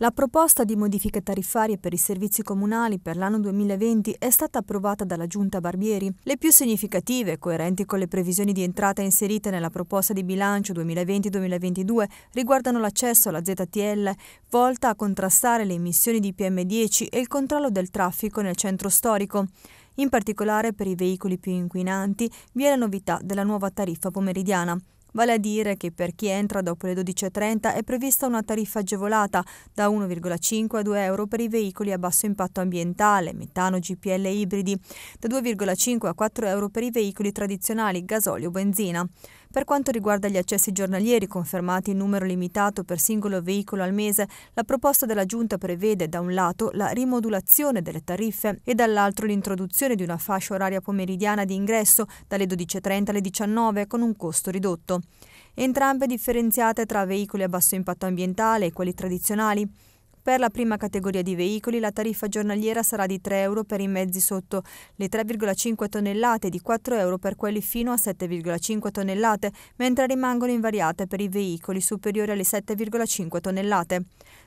La proposta di modifiche tariffarie per i servizi comunali per l'anno 2020 è stata approvata dalla Giunta Barbieri. Le più significative, coerenti con le previsioni di entrata inserite nella proposta di bilancio 2020-2022, riguardano l'accesso alla ZTL, volta a contrastare le emissioni di PM10 e il controllo del traffico nel centro storico. In particolare per i veicoli più inquinanti vi è la novità della nuova tariffa pomeridiana vale a dire che per chi entra dopo le 12.30 è prevista una tariffa agevolata da 1,5 a 2 euro per i veicoli a basso impatto ambientale, metano, GPL e ibridi, da 2,5 a 4 euro per i veicoli tradizionali, gasolio o benzina. Per quanto riguarda gli accessi giornalieri, confermati in numero limitato per singolo veicolo al mese, la proposta della Giunta prevede da un lato la rimodulazione delle tariffe e dall'altro l'introduzione di una fascia oraria pomeridiana di ingresso dalle 12.30 alle 19 con un costo ridotto. Entrambe differenziate tra veicoli a basso impatto ambientale e quelli tradizionali. Per la prima categoria di veicoli la tariffa giornaliera sarà di 3 euro per i mezzi sotto le 3,5 tonnellate e di 4 euro per quelli fino a 7,5 tonnellate, mentre rimangono invariate per i veicoli superiori alle 7,5 tonnellate.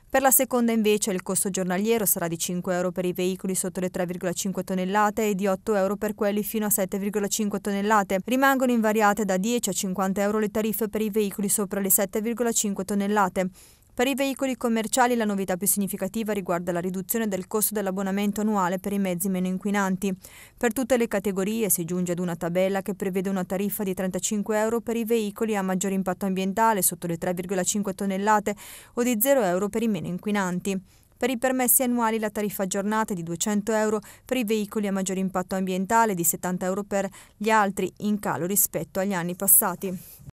Per la seconda invece il costo giornaliero sarà di 5 euro per i veicoli sotto le 3,5 tonnellate e di 8 euro per quelli fino a 7,5 tonnellate. Rimangono invariate da 10 a 50 euro le tariffe per i veicoli sopra le 7,5 tonnellate. Per i veicoli commerciali la novità più significativa riguarda la riduzione del costo dell'abbonamento annuale per i mezzi meno inquinanti. Per tutte le categorie si giunge ad una tabella che prevede una tariffa di 35 euro per i veicoli a maggior impatto ambientale sotto le 3,5 tonnellate o di 0 euro per i meno inquinanti. Per i permessi annuali la tariffa aggiornata è di 200 euro per i veicoli a maggior impatto ambientale e di 70 euro per gli altri, in calo rispetto agli anni passati.